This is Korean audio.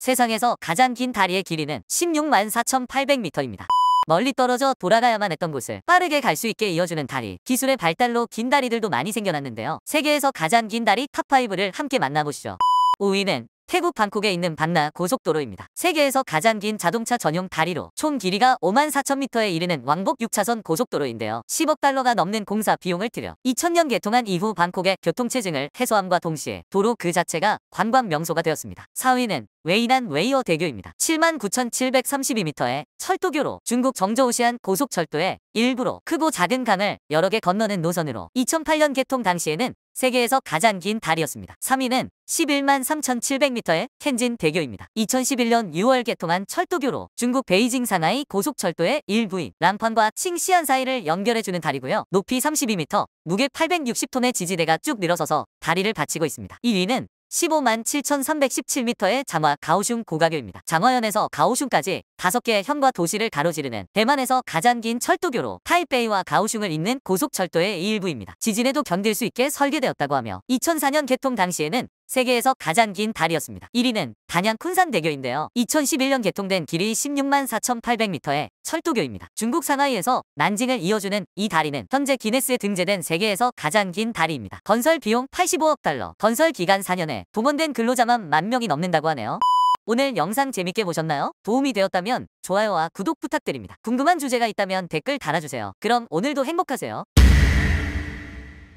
세상에서 가장 긴 다리의 길이는 16만 4,800m입니다. 멀리 떨어져 돌아가야만 했던 곳을 빠르게 갈 수 있게 이어주는 다리 기술의 발달로 긴 다리들도 많이 생겨났는데요 세계에서 가장 긴 다리 탑5를 함께 만나보시죠 5위는 태국 방콕에 있는 반나 고속도로입니다. 세계에서 가장 긴 자동차 전용 다리로 총 길이가 5만 4천 미터에 이르는 왕복 6차선 고속도로인데요. 10억 달러가 넘는 공사 비용을 들여 2000년 개통한 이후 방콕의 교통체증을 해소함과 동시에 도로 그 자체가 관광 명소가 되었습니다. 4위는 웨이난 웨이어 대교입니다. 79,732m의 철도교로 중국 정저우시안 고속철도의 일부로 크고 작은 강을 여러 개 건너는 노선으로 2008년 개통 당시에는 세계에서 가장 긴 다리였습니다. 3위는 11만 3,700m의 텐진 대교입니다. 2011년 6월 개통한 철도교로 중국 베이징 상하이 고속철도의 일부인 랑판과 칭시안 사이를 연결해주는 다리고요. 높이 32m, 무게 860톤의 지지대가 쭉 늘어서서 다리를 받치고 있습니다. 1위는 1 5 7,317m의 장화 가오슝 고가교입니다. 장화현에서 가오슝까지 5개의 현과 도시를 가로지르는 대만에서 가장 긴 철도교로 타이베이와 가오슝을 잇는 고속철도의 일부입니다. 지진에도 견딜 수 있게 설계되었다고 하며 2004년 개통 당시에는 세계에서 가장 긴 다리였습니다. 1위는 단양 쿤산대교인데요. 2011년 개통된 길이 16만 4,800m의 철도교입니다. 중국 상하이에서 난징을 이어주는 이 다리는 현재 기네스에 등재된 세계에서 가장 긴 다리입니다. 건설 비용 85억 달러, 건설 기간 4년에 동원된 근로자만 만 명이 넘는다고 하네요. 오늘 영상 재밌게 보셨나요? 도움이 되었다면 좋아요와 구독 부탁드립니다. 궁금한 주제가 있다면 댓글 달아주세요. 그럼 오늘도 행복하세요.